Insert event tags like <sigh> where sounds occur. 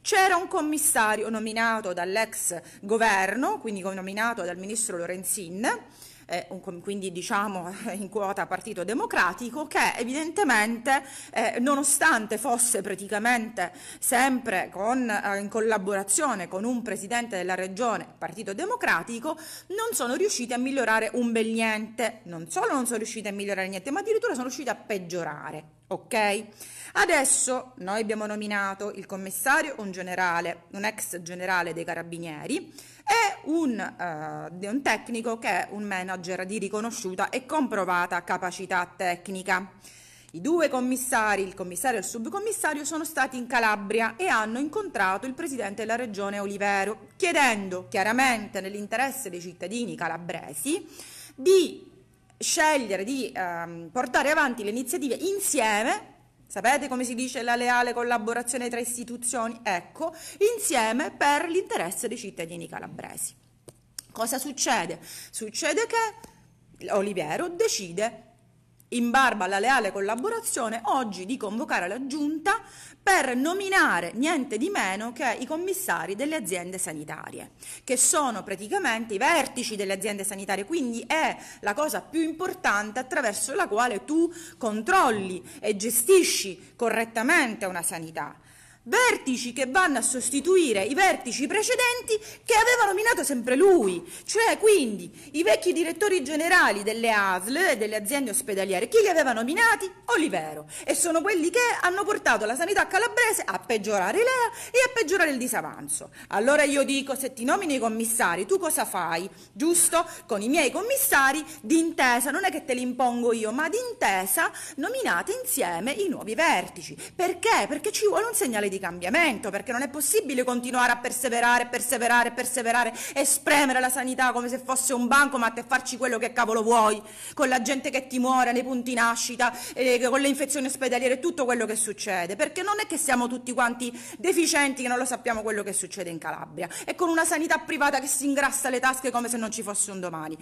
c'era un commissario nominato dall'ex governo, quindi nominato dal ministro Lorenzin, eh, un, quindi diciamo <laughs> in quota Partito Democratico, che evidentemente eh, nonostante fosse praticamente sempre con, eh, in collaborazione con un presidente della regione Partito Democratico, non sono riusciti a migliorare un bel niente. Non solo non sono riusciti a migliorare niente, ma addirittura sono riusciti a peggiorare. Ok? Adesso noi abbiamo nominato il commissario un generale, un ex generale dei carabinieri e un, uh, un tecnico che è un manager di riconosciuta e comprovata capacità tecnica. I due commissari, il commissario e il subcommissario, sono stati in Calabria e hanno incontrato il presidente della regione Olivero, chiedendo chiaramente nell'interesse dei cittadini calabresi di scegliere di ehm, portare avanti le iniziative insieme Sapete come si dice la leale collaborazione tra istituzioni? Ecco, insieme per l'interesse dei cittadini calabresi. Cosa succede? Succede che Oliviero decide in barba alla leale collaborazione, oggi di convocare la Giunta per nominare niente di meno che i commissari delle aziende sanitarie, che sono praticamente i vertici delle aziende sanitarie, quindi è la cosa più importante attraverso la quale tu controlli e gestisci correttamente una sanità vertici che vanno a sostituire i vertici precedenti che aveva nominato sempre lui, cioè quindi i vecchi direttori generali delle ASL e delle aziende ospedaliere, chi li aveva nominati? Olivero e sono quelli che hanno portato la sanità calabrese a peggiorare l'EA e a peggiorare il disavanzo. Allora io dico, se ti nomino i commissari, tu cosa fai? Giusto? Con i miei commissari d'intesa, non è che te li impongo io, ma d'intesa nominate insieme i nuovi vertici. Perché? Perché ci vuole un segnale di di cambiamento, perché non è possibile continuare a perseverare, perseverare, perseverare e spremere la sanità come se fosse un banco, bancomat e farci quello che cavolo vuoi, con la gente che ti muore, nei punti nascita, eh, con le infezioni ospedaliere, tutto quello che succede, perché non è che siamo tutti quanti deficienti che non lo sappiamo quello che succede in Calabria e con una sanità privata che si ingrassa le tasche come se non ci fosse un domani.